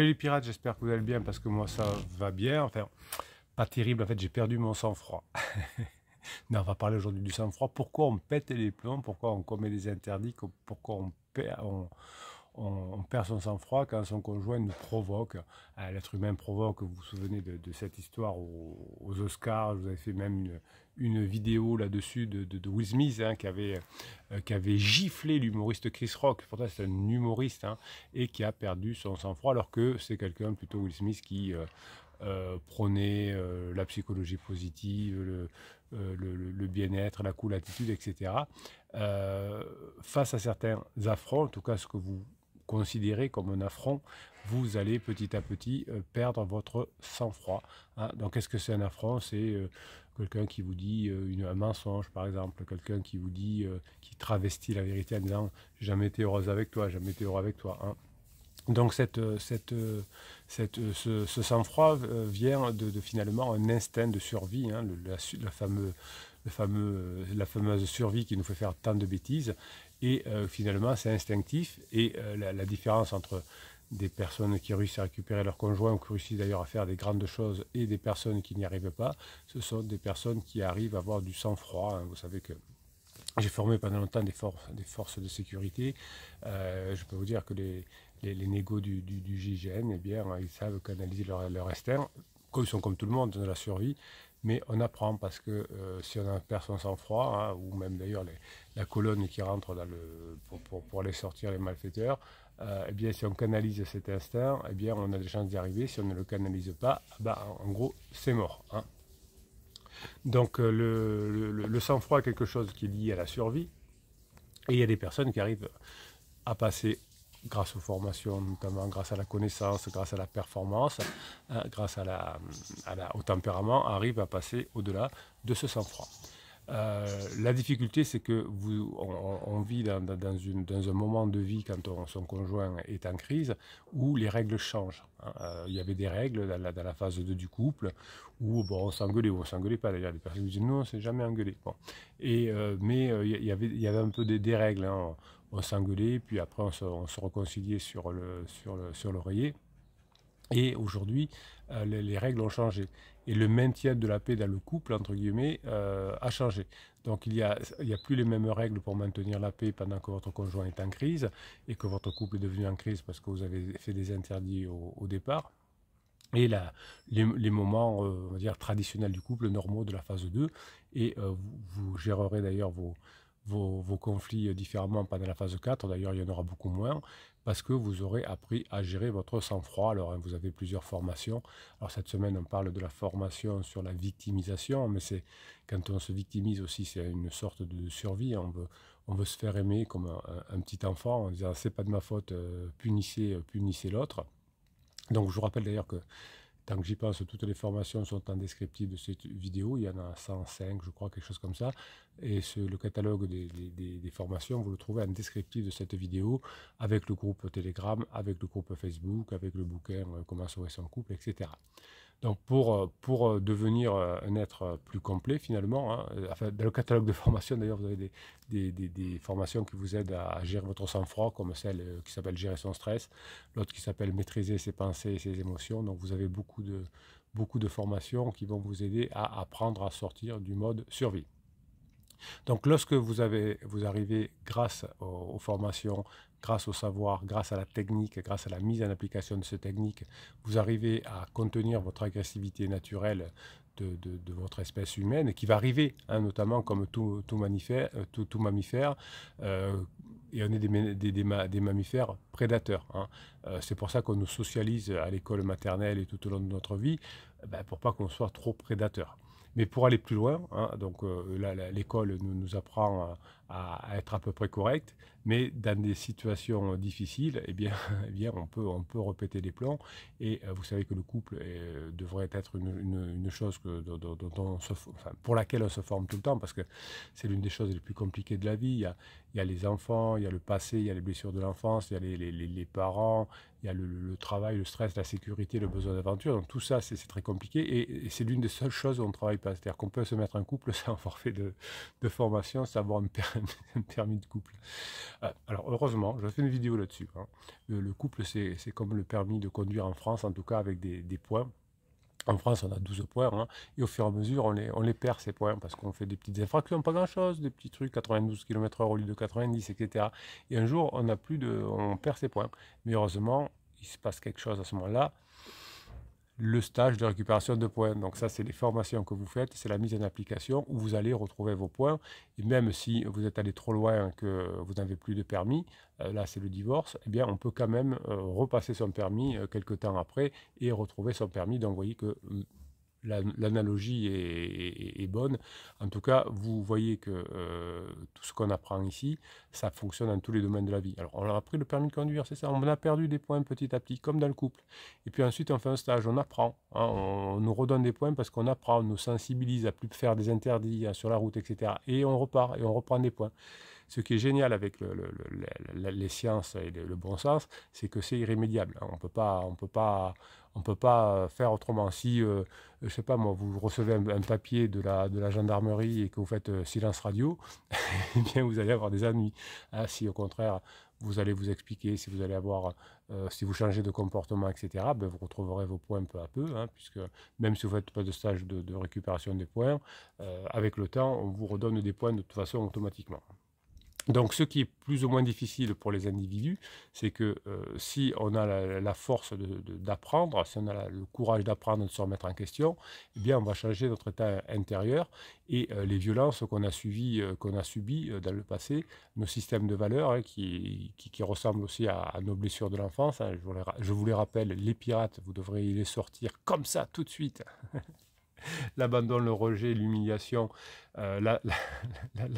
Salut les pirates, j'espère que vous allez bien parce que moi ça va bien. Enfin, pas terrible, en fait j'ai perdu mon sang-froid. non, on va parler aujourd'hui du sang-froid. Pourquoi on pète les plombs, pourquoi on commet des interdits, pourquoi on, perd, on, perd son sang-froid quand son conjoint nous provoque. Euh, l'être humain provoque, vous vous souvenez de, cette histoire aux, Oscars, vous avez fait même une, une vidéo là-dessus de, Will Smith hein, qui, avait, euh, qui avait giflé l'humoriste Chris Rock. Pourtant, c'est un humoriste hein, et qui a perdu son sang-froid, alors que c'est quelqu'un plutôt Will Smith qui euh, euh prônait euh, la psychologie positive, le, le bien-être, la cool attitude, etc. face à certains affronts, en tout cas ce que vous considéré comme un affront, vous allez petit à petit euh, perdre votre sang-froid. Hein. Donc, quest ce que c'est un affront C'est euh, quelqu'un qui vous dit euh, une, un mensonge, par exemple, quelqu'un qui vous dit, qui travestit la vérité en disant « jamais été heureuse avec toi, jamais été heureux avec toi hein. Donc cette, cette, cette, ce, sang-froid vient de, finalement un instinct de survie, hein, la, la, le fameux, la fameuse survie qui nous fait faire tant de bêtises. Et euh, finalement, c'est instinctif. Et euh, la, différence entre des personnes qui réussissent à récupérer leur conjoint ou qui réussissent d'ailleurs à faire des grandes choses et des personnes qui n'y arrivent pas, ce sont des personnes qui arrivent à avoir du sang-froid. Hein. Vous savez que j'ai formé pendant longtemps des, forces de sécurité. Euh, je peux vous dire que les, les, négos du, du, GIGN, eh bien, ils savent canaliser leur, leur Ils sont comme tout le monde dans la survie, mais on apprend parce que si on perd personne sang-froid, hein, ou même d'ailleurs les, la colonne qui rentre dans pour, pour, pour, aller sortir les malfaiteurs, euh, eh bien, si on canalise cet instinct, eh bien, on a des chances d'y arriver. Si on ne le canalise pas, eh ben, en gros, c'est mort. Hein. Donc, euh, le, le, sang-froid est quelque chose qui est lié à la survie. Et il y a des personnes qui arrivent à passer grâce aux formations, notamment grâce à la connaissance, grâce à la performance, hein, grâce à la, au tempérament, arrivent à passer au-delà de ce sang-froid. Euh, la difficulté, c'est que vous, on, vit dans, dans, une, dans, un moment de vie quand son conjoint est en crise où les règles changent. Hein. Euh, il y avait des règles dans la, phase 2 du couple où bon, on s'engueulait ou on s'engueulait pas. D'ailleurs, les personnes disent non, on s'est jamais engueulé. Bon. Et, euh, mais il y, avait, il y avait un peu des, des règles. Hein. On, s'engueulait, puis après on se, on sur le, sur sur l'oreiller. Et aujourd'hui, euh, les, règles ont changé. Et le maintien de la paix dans le couple, entre guillemets, euh, a changé. Donc il n'y a, plus les mêmes règles pour maintenir la paix pendant que votre conjoint est en crise et que votre couple est devenu en crise parce que vous avez fait des interdits au, départ. Et les, moments, euh, traditionnels du couple, normaux de la phase 2. Et vous, gérerez d'ailleurs vos, vos, conflits différemment pendant la phase 4. D'ailleurs, il y en aura beaucoup moins parce que vous aurez appris à gérer votre sang-froid. Alors, hein, vous avez plusieurs formations. Alors, cette semaine, on parle de la formation sur la victimisation, mais c'est quand on se victimise aussi, c'est une sorte de survie. On veut, on veut se faire aimer comme un, petit enfant en disant c'est pas de ma faute, euh, punissez, euh, punissez l'autre. Donc, je vous rappelle d'ailleurs que tant que j'y pense, toutes les formations sont en descriptif de cette vidéo. Il y en a 105, je crois, quelque chose comme ça. Et le catalogue des, des, formations, vous le trouvez en descriptif de cette vidéo, avec le groupe Telegram, avec le groupe Facebook, avec le bouquin euh, Comment sauver son couple, etc. Donc pour, euh, pour euh, devenir euh, un être plus complet finalement, hein, dans le catalogue de formation d'ailleurs, vous avez des, formations qui vous aident à, gérer votre sang-froid, comme celle qui s'appelle Gérer son stress, l'autre qui s'appelle Maîtriser ses pensées et ses émotions. Donc vous avez beaucoup de, beaucoup de formations qui vont vous aider à apprendre à sortir du mode survie. Donc lorsque vous, avez, vous arrivez grâce aux formations grâce au savoir, grâce à la technique, grâce à la mise en application de ces techniques, vous arrivez à contenir votre agressivité naturelle de, votre espèce humaine, qui va arriver, hein, notamment comme tout, tout, mammifère, euh, euh, et on est des, mammifères prédateurs. Hein. Euh, c'est pour ça qu'on nous socialise à l'école maternelle et tout au long de notre vie, ben, pour pas qu'on soit trop prédateurs. Mais pour aller plus loin, hein, donc l'école nous, nous, apprend à, être à peu près correct, mais dans des situations difficiles, eh bien, eh bien on, peut, on peut répéter des plans. Et euh, vous savez que le couple euh, devrait être une, chose que, on se, pour laquelle on se forme tout le temps, parce que c'est l'une des choses les plus compliquées de la vie. Il y, a, les enfants, il y a le passé, il y a les blessures de l'enfance, il y a les, les, les parents, il y a le, travail, le stress, la sécurité, le besoin d'aventure. Donc tout ça, c'est très compliqué. Et, c'est l'une des seules choses où on ne travaille pas. C'est-à-dire qu'on peut se mettre en couple sans forfait de, de formation, sans avoir un, permis de couple. Euh, alors heureusement, je fais une vidéo là-dessus. Hein. Le, couple, c'est comme le permis de conduire en France, en tout cas avec des, points. En France, on a 12 points, hein, et au fur et à mesure, on les, perd, ces points, parce qu'on fait des petites infractions, pas grand-chose, des petits trucs, 92 km/h au lieu de 90, etc. Et un jour, on, a plus de, on perd ses points. Mais heureusement, il se passe quelque chose à ce moment-là le stage de récupération de points. Donc ça, c'est les formations que vous faites, c'est la mise en application où vous allez retrouver vos points. Et même si vous êtes allé trop loin, que vous n'avez plus de permis, euh, là c'est le divorce, eh bien on peut quand même euh, repasser son permis euh, quelques temps après et retrouver son permis. Donc vous voyez que l'analogie est, bonne. En tout cas, vous voyez que euh, tout ce qu'on apprend ici, ça fonctionne dans tous les domaines de la vie. Alors, on a appris le permis de conduire, c'est ça. On a perdu des points petit à petit, comme dans le couple. Et puis ensuite, on fait un stage, on apprend. Hein. on, nous redonne des points parce qu'on apprend, on nous sensibilise à plus faire des interdits hein, sur la route, etc. Et on repart, et on reprend des points. Ce qui est génial avec les sciences et le, bon sens, c'est que c'est irrémédiable. On peut pas, on peut pas, peut pas faire autrement. Si, euh, je sais pas moi, vous recevez un, papier de la, gendarmerie et que vous faites euh, silence radio, eh bien vous allez avoir des ennuis. Ah, si au contraire vous allez vous expliquer, si vous allez avoir, euh, si vous changez de comportement, etc., ben, vous retrouverez vos points peu à peu, hein, puisque même si vous faites pas de stage de, récupération des points, avec le temps, on vous redonne des points de toute façon automatiquement. Donc ce qui est plus ou moins difficile pour les individus, c'est que euh, si on a la, force d'apprendre, si on a le courage d'apprendre, de se remettre en question, eh bien on va changer notre état intérieur et euh, les violences qu'on a euh, qu'on a subies dans le passé, nos systèmes de valeurs hein, qui, ressemblent aussi à, nos blessures de l'enfance. Hein, je, vous les rappelle, les pirates, vous devrez les sortir comme ça tout de suite. L'abandon, le rejet, l'humiliation, la, la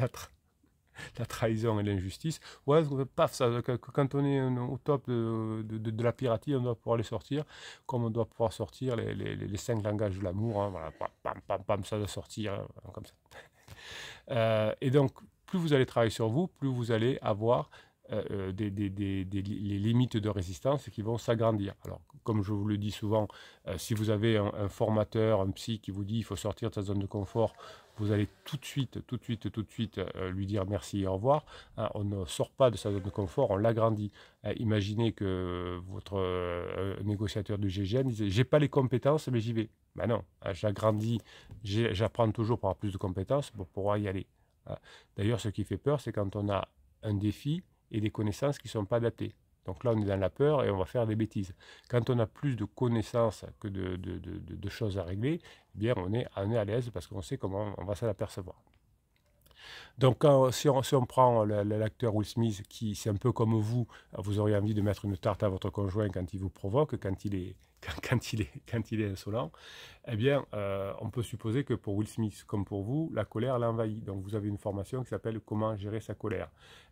la trahison et l'injustice. Ouais, paf, ça, quand on est euh, au top de, de, la piraterie, on doit pouvoir les sortir, comme on doit pouvoir sortir les, les, cinq langages de l'amour. Hein, voilà, ça doit sortir, hein, comme ça. Euh, et donc, plus vous allez travailler sur vous, plus vous allez avoir euh, des, des, des, les limites de résistance qui vont s'agrandir. Alors, comme je vous le dis souvent, si vous avez un, un, formateur, un psy qui vous dit il faut sortir de sa zone de confort vous allez tout de suite, tout de suite, tout de suite euh, lui dire merci et au revoir. Hein, on ne sort pas de sa zone de confort, on l'agrandit. Euh, imaginez que votre euh, négociateur du GGN disait J'ai pas les compétences, mais j'y vais. Ben non, hein, j'agrandis, j'apprends toujours pour avoir plus de compétences pour pouvoir y aller. Hein. D'ailleurs, ce qui fait peur, c'est quand on a un défi et des connaissances qui ne sont pas adaptées. Donc là, on est dans la peur et on va faire des bêtises. Quand on a plus de connaissances que de, choses à régler, eh bien, on est, à l'aise parce qu'on sait comment on va s'en apercevoir. Donc, si, on, si, on, prend l'acteur Will Smith, qui c'est un peu comme vous, vous auriez envie de mettre une tarte à votre conjoint quand il vous provoque, quand il est quand, il, est, insolent, eh bien, euh, on peut supposer que pour Will Smith, comme pour vous, la colère l'envahit. Donc, vous avez une formation qui s'appelle Comment gérer sa colère.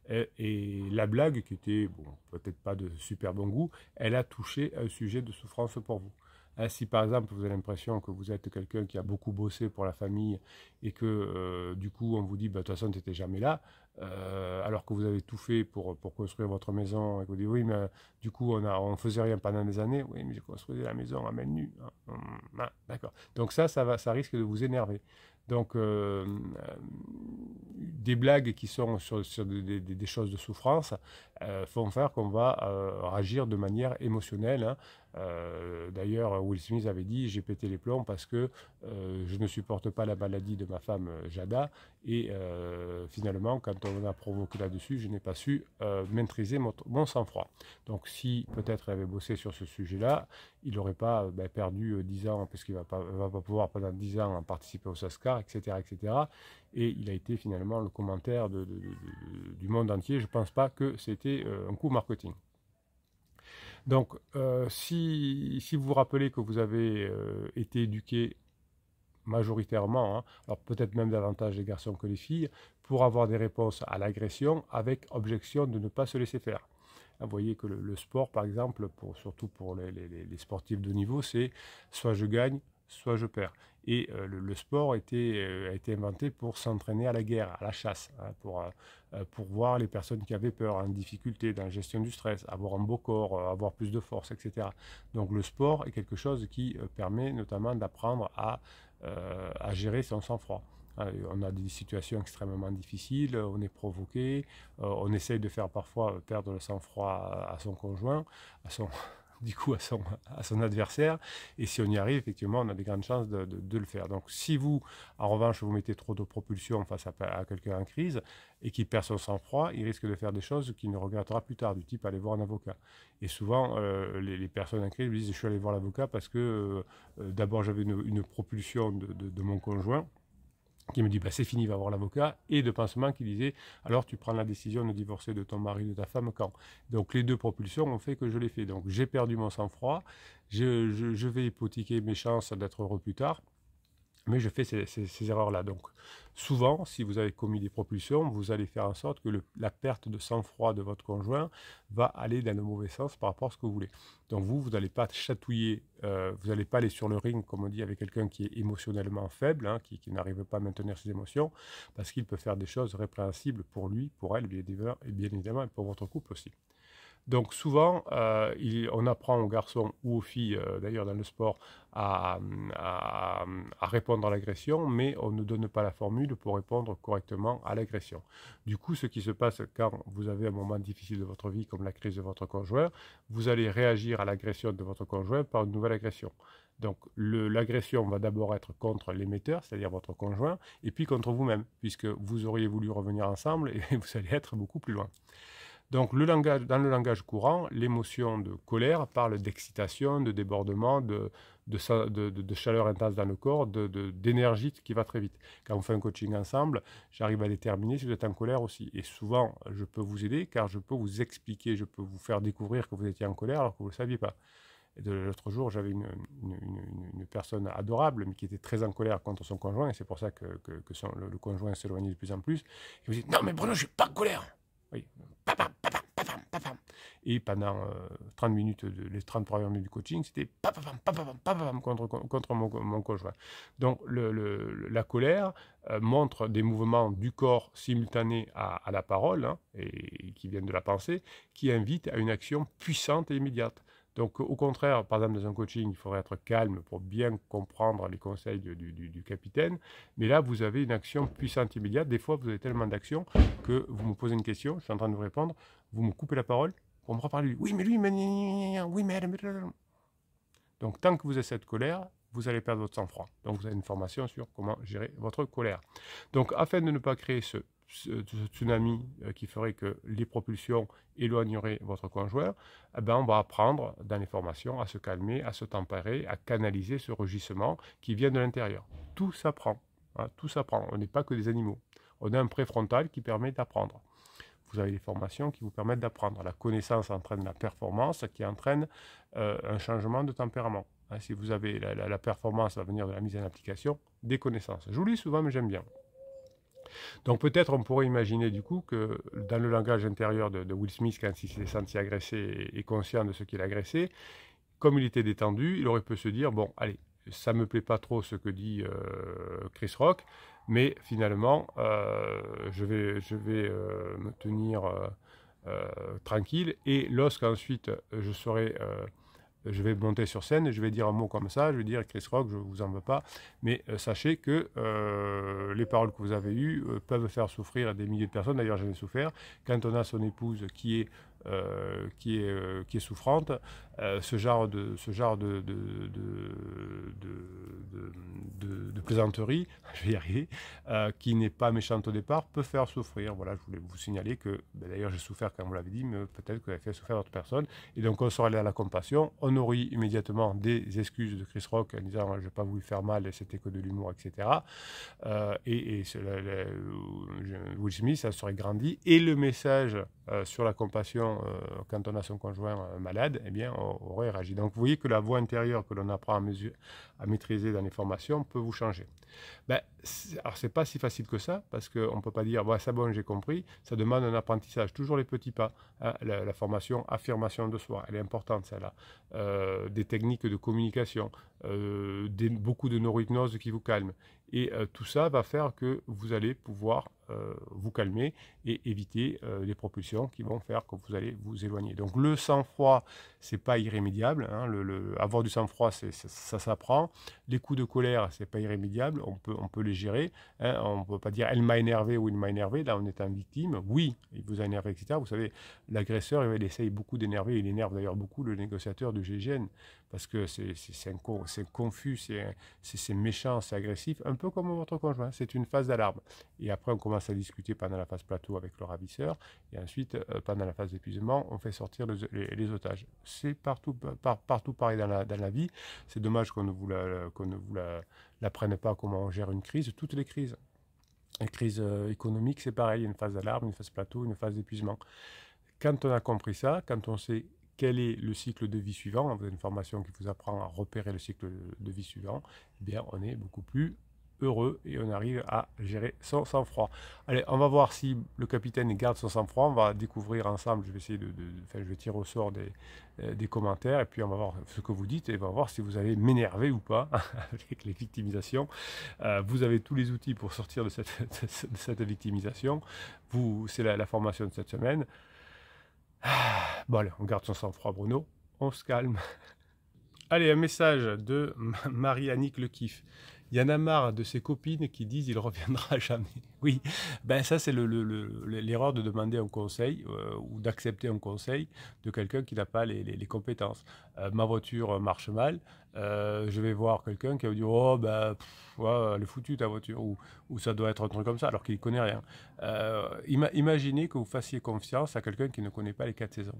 Et, et la blague, qui était bon, peut-être pas de super bon goût, elle a touché un sujet de souffrance pour vous. Euh, si par exemple vous avez l'impression que vous êtes quelqu'un qui a beaucoup bossé pour la famille et que euh, du coup on vous dit bah, de toute façon tu n'étais jamais là, euh, alors que vous avez tout fait pour, pour construire votre maison et que vous dites oui mais du coup on a on faisait rien pendant des années, oui mais j'ai construit la maison à main nue. Hein. Mmh, ah, d'accord. Donc ça, ça, va, ça risque de vous énerver. Donc, des blagues qui sont sur, sur des, choses de souffrance font faire qu'on va agir de manière émotionnelle. Hein, euh, d'ailleurs, Will Smith avait dit J'ai pété les plombs parce que euh, je ne supporte pas la maladie de ma femme euh, Jada. Et finalement, quand on a provoqué là-dessus, je n'ai pas su maîtriser mon, sang-froid. Donc, si peut-être il avait bossé sur ce sujet-là, il n'aurait pas ben, perdu 10 ans, parce qu'il ne va, pas pouvoir pendant 10 ans participer au SASCAR, etc., etc. Et il a été finalement le commentaire du monde entier. Je ne pense pas que c'était un coup marketing. Donc, euh, si, vous vous rappelez que vous avez euh, été éduqué majoritairement, hein, alors peut-être même davantage les garçons que les filles, pour avoir des réponses à l'agression avec objection de ne pas se laisser faire. Hein, vous voyez que le, sport, par exemple, surtout pour les, les sportifs de niveau, c'est soit je gagne, soit je perds. Et euh, le, sport euh, a été inventé pour s'entraîner à la guerre, à la chasse, hein, euh, pour, voir les personnes qui avaient peur, en difficulté, dans la gestion du stress, avoir un beau corps, avoir plus de force, etc. Donc le sport est quelque chose qui permet notamment d'apprendre à, gérer son sang-froid. On a des situations extrêmement difficiles, on est provoqué, on essaye de faire parfois perdre le sang-froid à son conjoint, à son, du coup à son, adversaire. Et si on y arrive, effectivement, on a des grandes chances de, le faire. Donc si vous, en revanche, vous mettez trop de propulsion face à, quelqu'un en crise et qu'il perd son sang-froid, il risque de faire des choses qu'il ne regrettera plus tard, du type aller voir un avocat. Et souvent, euh, les, personnes en crise me disent, je suis allé voir l'avocat parce que euh, d'abord j'avais une, propulsion de mon conjoint qui me dit bah, c'est fini, va voir l'avocat, et de pansement qui disait alors tu prends la décision de divorcer de ton mari, de ta femme quand Donc les deux propulsions ont fait que je l'ai fait. Donc j'ai perdu mon sang-froid, je, je vais hypothéquer mes chances d'être heureux plus tard. Mais je fais ces, erreurs-là. Donc, souvent, si vous avez commis des propulsions, vous allez faire en sorte que la perte de sang-froid de votre conjoint va aller dans le mauvais sens par rapport à ce que vous voulez. Donc, vous, vous n'allez pas chatouiller, euh, vous n'allez pas aller sur le ring, comme on dit, avec quelqu'un qui est émotionnellement faible, hein, qui, n'arrive pas à maintenir ses émotions, parce qu'il peut faire des choses répréhensibles pour lui, pour elle, bien évidemment, et bien pour votre couple aussi. Donc souvent, euh, on apprend aux garçons ou aux filles, euh, d'ailleurs dans le sport, à répondre à l'agression, mais on ne donne pas la formule pour répondre correctement à l'agression. Du coup, ce qui se passe quand vous avez un moment difficile de votre vie, comme la crise de votre conjoint, vous allez réagir à l'agression de votre conjoint par une nouvelle agression. Donc l'agression va d'abord être contre l'émetteur, c'est-à-dire votre conjoint, et puis contre vous-même, puisque vous auriez voulu revenir ensemble et vous allez être beaucoup plus loin. Donc, dans le langage courant, l'émotion de colère parle d'excitation, de débordement, de, chaleur intense dans le corps, d'énergie qui va très vite. Quand on fait un coaching ensemble, j'arrive à déterminer si vous êtes en colère aussi. Et souvent, je peux vous aider car je peux vous expliquer, je peux vous faire découvrir que vous étiez en colère alors que vous ne le saviez pas. L'autre jour, j'avais une, personne adorable, mais qui était très en colère contre son conjoint, et c'est pour ça que, le, conjoint s'éloignait de plus en plus. Il me dit Non, mais Bruno, je ne suis pas en colère et pendant 30 minutes, de, les 30 premières minutes du coaching, c'était contre, contre mon, mon, conjoint. Donc le, la colère montre des mouvements du corps simultanés à, la parole, et, et qui viennent de la pensée, qui invitent à une action puissante et immédiate. Donc, au contraire, par exemple, dans un coaching, il faudrait être calme pour bien comprendre les conseils du, capitaine. Mais là, vous avez une action puissante immédiate. Des fois, vous avez tellement d'actions que vous me posez une question, je suis en train de vous répondre, vous me coupez la parole pour me reparler. Oui, mais lui, mais... Oui, mais... Donc, tant que vous avez cette colère, vous allez perdre votre sang-froid. Donc, vous avez une formation sur comment gérer votre colère. Donc, afin de ne pas créer ce ce tsunami euh, qui ferait que les propulsions éloigneraient votre conjoint, eh ben, on va apprendre dans les formations à se calmer, à se tempérer, à canaliser ce rugissement qui vient de l'intérieur. Tout s'apprend. Hein, tout s'apprend. On n'est pas que des animaux. On a un préfrontal qui permet d'apprendre. Vous avez des formations qui vous permettent d'apprendre. La connaissance entraîne la performance qui entraîne euh, un changement de tempérament. Hein, si vous avez la, la performance à venir de la mise en application des connaissances. Je vous lis souvent, mais j'aime bien. Donc peut-être on pourrait imaginer du coup que dans le langage intérieur de, Will Smith, quand il s'est senti agressé et, conscient de ce qu'il agressé, comme il était détendu, il aurait pu se dire, bon, allez, ça me plaît pas trop ce que dit euh, Chris Rock, mais finalement, euh, je vais, je vais euh, me tenir tranquille, et lorsqu'ensuite je serai je vais monter sur scène et je vais dire un mot comme ça, je vais dire Chris Rock, je vous en veux pas, mais euh, sachez que euh, les paroles que vous avez eues euh, peuvent faire souffrir à des milliers de personnes. D'ailleurs, j'en ai souffert. Quand on a son épouse qui est qui est qui est souffrante, euh, ce genre de, ce genre de, de, plaisanterie, je vais y arriver, euh, qui n'est pas méchante au départ, peut faire souffrir. Voilà, je voulais vous signaler que, ben, d'ailleurs j'ai souffert quand vous l'avez dit, mais peut-être que a fait souffrir d'autres personnes. Et donc on serait allé à la compassion, on aurait immédiatement des excuses de Chris Rock en disant je n'ai pas voulu faire mal, c'était que de l'humour, etc. et euh, Will Smith, ça serait grandi. Et le message sur la compassion quand on a son conjoint malade, eh bien, on donc vous voyez que la voix intérieure que l'on apprend à, mesure, à maîtriser dans les formations peut vous changer. Ben, alors c'est pas si facile que ça, parce qu'on ne peut pas dire, bah, ça bon, j'ai compris, ça demande un apprentissage, toujours les petits pas. Hein. la, formation affirmation de soi, elle est importante celle-là. Euh, des techniques de communication, euh, beaucoup de neurohypnose qui vous calment. Et euh, tout ça va faire que vous allez pouvoir euh, vous calmer et éviter euh, les propulsions qui vont faire que vous allez vous éloigner. Donc le sang-froid, c'est pas irrémédiable. Hein. Le, avoir du sang-froid, ça, ça s'apprend. Les coups de colère, c'est pas irrémédiable. On peut, on peut les gérer. Hein. On ne peut pas dire elle m'a énervé ou il m'a énervé. Là, on est en victime. Oui, il vous a énervé, etc. Vous savez, l'agresseur, il essaye beaucoup d'énerver. Il énerve d'ailleurs beaucoup le négociateur du GGN parce que c'est confus, c'est méchant, c'est agressif, un peu comme votre conjoint. C'est une phase d'alarme. Et après, on commence à discuter pendant la phase plateau avec le ravisseur, et ensuite, euh, pendant la phase d'épuisement, on fait sortir les, otages. C'est partout, partout pareil dans la, vie. C'est dommage qu'on ne vous, la, ne vous la, pas comment on gère une crise, toutes les crises. les crises euh, économiques c'est pareil, une phase d'alarme, une phase plateau, une phase d'épuisement. Quand on a compris ça, quand on sait quel est le cycle de vie suivant, vous avez une formation qui vous apprend à repérer le cycle de vie suivant, eh bien on est beaucoup plus heureux et on arrive à gérer son sang-froid. Allez, on va voir si le capitaine garde son sang-froid. On va découvrir ensemble. Je vais essayer de, enfin, je vais tirer au sort des, euh, des, commentaires et puis on va voir ce que vous dites et on va voir si vous allez m'énerver ou pas avec les victimisations. Euh, vous avez tous les outils pour sortir de cette, cette victimisation. Vous, c'est la, formation de cette semaine. Ah, bon, allez, on garde son sang-froid, Bruno. On se calme. Allez, un message de Marie-Annick Le Kiff il y en a marre de ses copines qui disent il reviendra jamais. Oui, ben ça c'est l'erreur de demander un conseil euh, ou d'accepter un conseil de quelqu'un qui n'a pas les, compétences. Euh, ma voiture marche mal, euh, je vais voir quelqu'un qui va me dire oh ben foutu elle est foutue ta voiture ou, ça doit être un truc comme ça alors qu'il connaît rien. imaginez que vous fassiez confiance à quelqu'un qui ne connaît pas les quatre saisons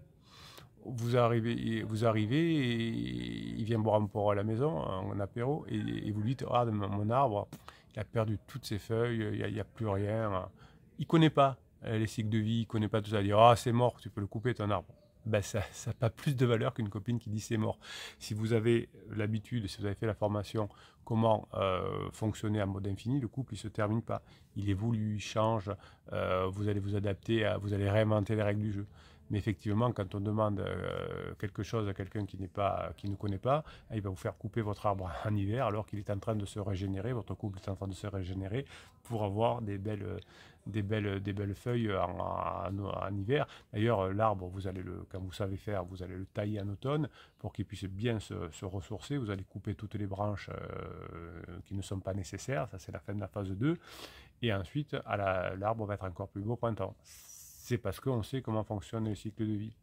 vous arrivez, vous arrivez et il vient boire un pour à la maison, un apéro, et, vous lui dites Regarde, ah, mon arbre, il a perdu toutes ses feuilles, il n'y a, plus rien. Il ne connaît pas euh, les cycles de vie, il ne connaît pas tout ça. Il dit Ah, c'est mort, tu peux le couper ton arbre. Ben, ça n'a pas plus de valeur qu'une copine qui dit c'est mort. Si vous avez l'habitude, si vous avez fait la formation, comment euh, fonctionner à mode infini, le couple, il ne se termine pas. Il évolue, il change, euh, vous allez vous adapter, vous allez réinventer les règles du jeu. Mais effectivement, quand on demande euh, quelque chose à quelqu'un qui n'est pas, qui ne connaît pas, eh, il va vous faire couper votre arbre en hiver alors qu'il est en train de se régénérer, votre couple est en train de se régénérer pour avoir des belles, des belles, des belles feuilles en, hiver. D'ailleurs, l'arbre, vous allez le, quand vous savez faire, vous allez le tailler en automne pour qu'il puisse bien se, ressourcer. Vous allez couper toutes les branches euh, qui ne sont pas nécessaires. Ça, c'est la fin de la phase 2. Et ensuite, l'arbre va être encore plus beau au printemps c'est parce qu'on sait comment fonctionne le cycle de vie.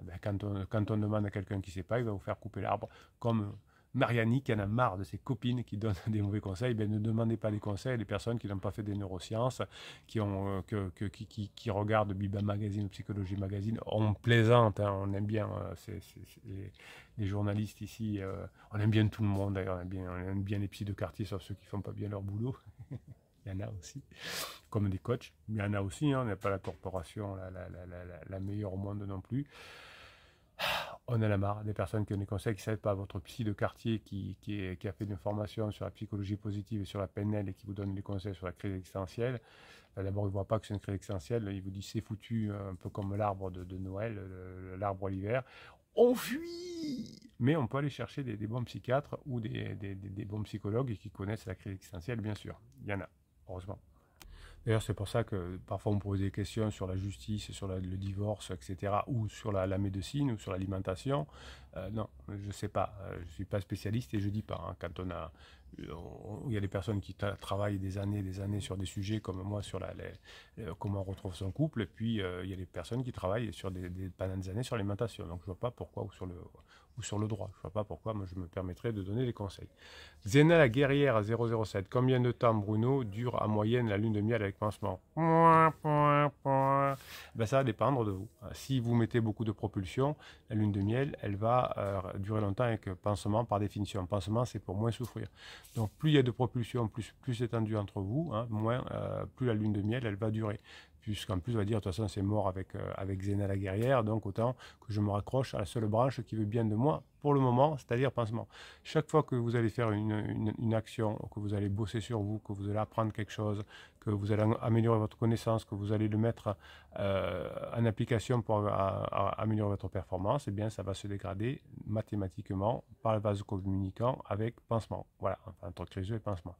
Eh ben, quand, on, quand, on, demande à quelqu'un qui ne sait pas, il va vous faire couper l'arbre. Comme Mariani qui en a marre de ses copines qui donnent des mauvais conseils, ben, ne demandez pas des conseils à des personnes qui n'ont pas fait des neurosciences, qui, ont, euh, que, que, qui, regardent Biba Magazine ou Psychologie Magazine. On plaisante, hein, on aime bien euh, les, journalistes ici, euh, on aime bien tout le monde d'ailleurs, on, aime bien les psys de quartier, sauf ceux qui ne font pas bien leur boulot. il y en a aussi, comme des coachs, il y en a aussi, hein, on n'a pas la corporation la, meilleure au monde non plus. On a la marre des personnes qui ont des conseils qui ne savent pas, votre psy de quartier qui, a fait une formation sur la psychologie positive et sur la PNL et qui vous donne des conseils sur la crise existentielle. D'abord, il ne voit pas que c'est une crise existentielle, il vous dit c'est foutu, un peu comme l'arbre de, Noël, l'arbre à l'hiver. On fuit Mais on peut aller chercher des, bons psychiatres ou des, bons psychologues qui connaissent la crise existentielle, bien sûr. Il y en a heureusement. D'ailleurs, c'est pour ça que parfois on pose des questions sur la justice, sur le divorce, etc., ou sur la, médecine, ou sur l'alimentation. Euh, non, je ne sais pas. Euh, je ne suis pas spécialiste et je ne dis pas. Hein. quand on a, il y a des personnes qui travaillent des années et des années sur des sujets comme moi, sur la, euh, comment on retrouve son couple, et puis il y a des personnes qui travaillent sur des, des, pendant des années sur l'alimentation. Donc je ne vois pas pourquoi, ou sur le, ou sur le droit. Je ne vois pas pourquoi je me permettrais de donner des conseils. Zena la guerrière à 007. Combien de temps, Bruno, dure en moyenne la lune de miel avec pansement ben, Ça va dépendre de vous. Si vous mettez beaucoup de propulsion, la lune de miel, elle va euh, durer longtemps avec pansement par définition. Pansement, c'est pour moins souffrir. Donc plus il y a de propulsion, plus, plus c'est tendu entre vous, hein, moins, euh, plus la lune de miel, elle va durer puisqu'en plus, on va dire, de toute façon, c'est mort avec, euh, avec Zéna la guerrière, donc autant que je me raccroche à la seule branche qui veut bien de moi pour le moment, c'est-à-dire pansement. Chaque fois que vous allez faire une, une, action, que vous allez bosser sur vous, que vous allez apprendre quelque chose, que vous allez améliorer votre connaissance, que vous allez le mettre euh, en application pour améliorer votre performance, et eh bien, ça va se dégrader mathématiquement par la base communicant avec pansement. Voilà, enfin, entre criseux et pansement.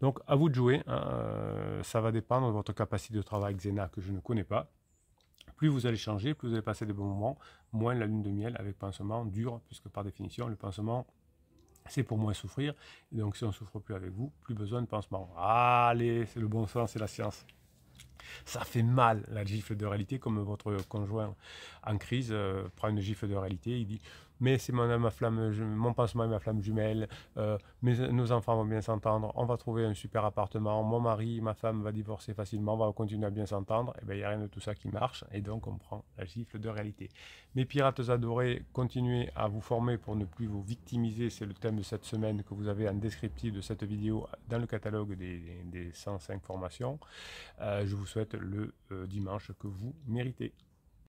Donc, à vous de jouer. Hein, euh, ça va dépendre de votre capacité de travail Xena que je ne connais pas. Plus vous allez changer, plus vous allez passer des bons moments, moins la lune de miel avec pansement dure, puisque par définition, le pansement c'est pour moins souffrir. donc si on ne souffre plus avec vous, plus besoin de pansement. Allez, c'est le bon sens, c'est la science. Ça fait mal la gifle de réalité, comme votre conjoint en crise euh, prend une gifle de réalité, il dit mais c'est mon âme flamme, mon pansement et ma flamme jumelle, euh, nos enfants vont bien s'entendre, on va trouver un super appartement, mon mari, ma femme va divorcer facilement, on va continuer à bien s'entendre, et eh bien il n'y a rien de tout ça qui marche, et donc on prend la gifle de réalité. Mes pirates adorés, continuez à vous former pour ne plus vous victimiser, c'est le thème de cette semaine que vous avez en descriptif de cette vidéo dans le catalogue des, 105 formations. Euh, je vous souhaite le euh, dimanche que vous méritez.